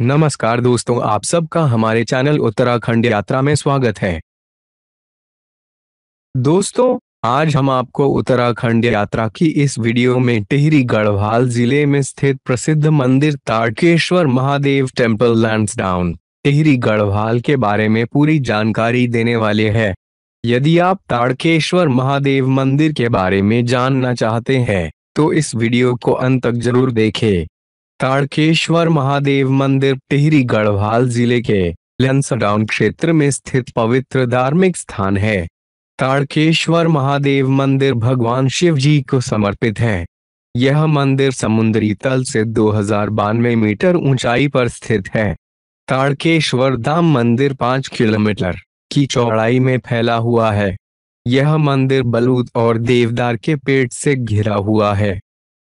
नमस्कार दोस्तों आप सबका हमारे चैनल उत्तराखंड यात्रा में स्वागत है दोस्तों आज हम आपको उत्तराखंड यात्रा की इस वीडियो में टिहरी गढ़वाल जिले में स्थित प्रसिद्ध मंदिर तारकेश्वर महादेव टेम्पल डाउन टिहरी गढ़वाल के बारे में पूरी जानकारी देने वाले हैं यदि आप तारकेश्वर महादेव मंदिर के बारे में जानना चाहते हैं तो इस वीडियो को अंत तक जरूर देखें ताड़केश्वर महादेव मंदिर टिहरी गढ़वाल जिले के लंसडाउन क्षेत्र में स्थित पवित्र धार्मिक स्थान है ताड़केश्वर महादेव मंदिर भगवान शिव जी को समर्पित है यह मंदिर समुद्री तल से दो मीटर ऊंचाई पर स्थित है ताड़केश्वर धाम मंदिर पाँच किलोमीटर की चौड़ाई में फैला हुआ है यह मंदिर बलूद और देवदार के पेड़ से घिरा हुआ है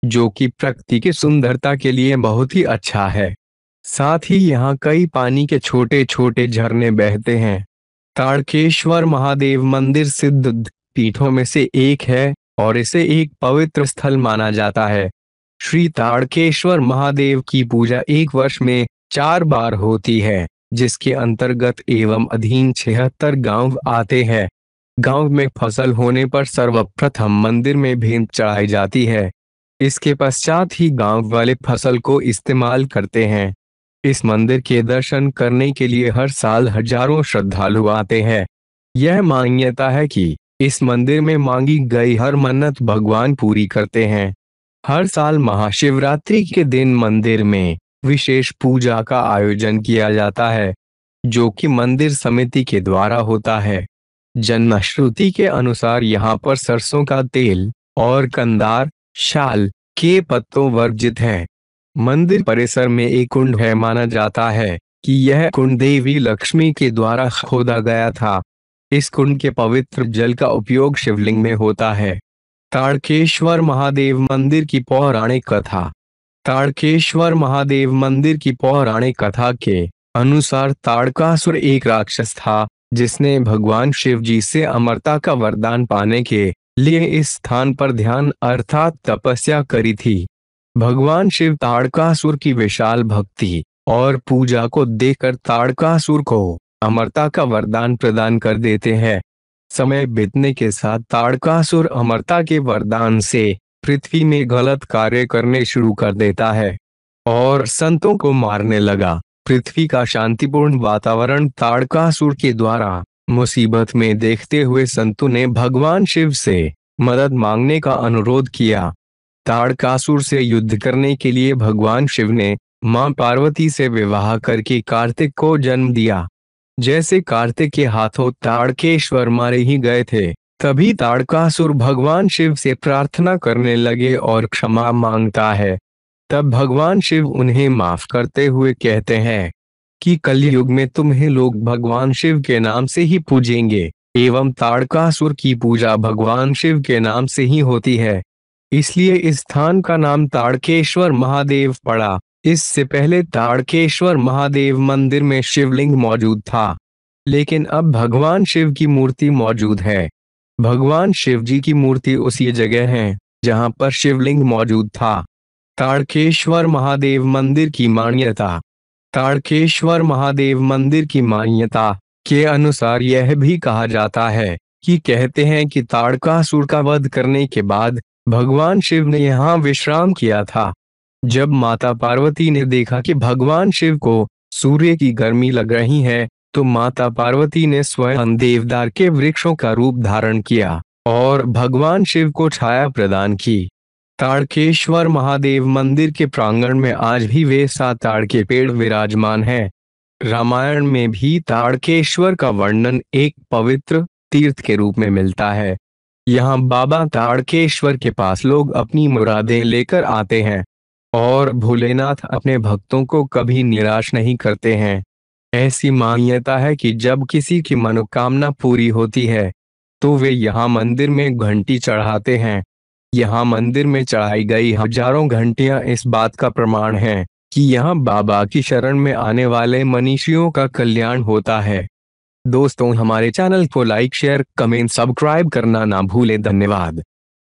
जो कि प्रकृति की सुंदरता के लिए बहुत ही अच्छा है साथ ही यहाँ कई पानी के छोटे छोटे झरने बहते हैं ताड़केश्वर महादेव मंदिर सिद्ध पीठों में से एक है और इसे एक पवित्र स्थल माना जाता है श्री ताड़केश्वर महादेव की पूजा एक वर्ष में चार बार होती है जिसके अंतर्गत एवं अधीन छिहत्तर गांव आते हैं गांव में फसल होने पर सर्वप्रथम मंदिर में भेंट चढ़ाई जाती है इसके पश्चात ही गांव वाले फसल को इस्तेमाल करते हैं इस मंदिर के दर्शन करने के लिए हर साल हजारों श्रद्धालु आते हैं यह मान्यता है कि इस मंदिर में मांगी गई हर मन्नत भगवान पूरी करते हैं हर साल महाशिवरात्रि के दिन मंदिर में विशेष पूजा का आयोजन किया जाता है जो कि मंदिर समिति के द्वारा होता है जन्मश्रुति के अनुसार यहाँ पर सरसों का तेल और कंदार शाल के पत्तों वर्जित हैं मंदिर परिसर में एक कुंड है माना जाता है कि यह कुंड देवी लक्ष्मी के द्वारा खोदा गया था इस कुंड के पवित्र जल का उपयोग शिवलिंग में होता है ताड़केश्वर महादेव मंदिर की पौराणिक कथा ताड़केश्वर महादेव मंदिर की पौराणिक कथा के अनुसार ताड़कासुर एक राक्षस था जिसने भगवान शिव जी से अमरता का वरदान पाने के लिए इस स्थान पर ध्यान अर्थात तपस्या करी थी भगवान शिव ताड़कासुर की विशाल भक्ति और पूजा को देखकर ताड़कासुर को अमरता का वरदान प्रदान कर देते हैं समय बीतने के साथ ताड़कासुर अमरता के वरदान से पृथ्वी में गलत कार्य करने शुरू कर देता है और संतों को मारने लगा पृथ्वी का शांतिपूर्ण वातावरण ताड़कासुर के द्वारा मुसीबत में देखते हुए संतु ने भगवान शिव से मदद मांगने का अनुरोध किया ताड़कासुर से युद्ध करने के लिए भगवान शिव ने मां पार्वती से विवाह करके कार्तिक को जन्म दिया जैसे कार्तिक के हाथों ताड़केश्वर मारे ही गए थे तभी ताड़कासुर भगवान शिव से प्रार्थना करने लगे और क्षमा मांगता है तब भगवान शिव उन्हें माफ करते हुए कहते हैं कि कलयुग में तुम्हें लोग भगवान शिव के नाम से ही पूजेंगे एवं ताड़कासुर की पूजा भगवान शिव के नाम से ही होती है इसलिए इस स्थान का नाम ताड़केश्वर महादेव पड़ा इससे पहले ताड़केश्वर महादेव मंदिर में शिवलिंग मौजूद था लेकिन अब भगवान शिव की मूर्ति मौजूद है भगवान शिव जी की मूर्ति उसी जगह है जहां पर शिवलिंग मौजूद था ताड़केश्वर महादेव मंदिर की मान्यता ताड़केश्वर महादेव मंदिर की मान्यता के अनुसार यह भी कहा जाता है कि कहते हैं कि ताड़कासुर का वध करने के बाद भगवान शिव ने यहाँ विश्राम किया था जब माता पार्वती ने देखा कि भगवान शिव को सूर्य की गर्मी लग रही है तो माता पार्वती ने स्वयं देवदार के वृक्षों का रूप धारण किया और भगवान शिव को छाया प्रदान की ताड़केश्वर महादेव मंदिर के प्रांगण में आज भी वे सात ताड़ के पेड़ विराजमान हैं। रामायण में भी ताड़केश्वर का वर्णन एक पवित्र तीर्थ के रूप में मिलता है यहाँ बाबा ताड़केश्वर के पास लोग अपनी मुरादें लेकर आते हैं और भोलेनाथ अपने भक्तों को कभी निराश नहीं करते हैं ऐसी मान्यता है कि जब किसी की मनोकामना पूरी होती है तो वे यहाँ मंदिर में घंटी चढ़ाते हैं यहाँ मंदिर में चढ़ाई गई हजारों घंटियां इस बात का प्रमाण है कि यहाँ बाबा की शरण में आने वाले मनीषियों का कल्याण होता है दोस्तों हमारे चैनल को लाइक शेयर कमेंट सब्सक्राइब करना ना भूलें धन्यवाद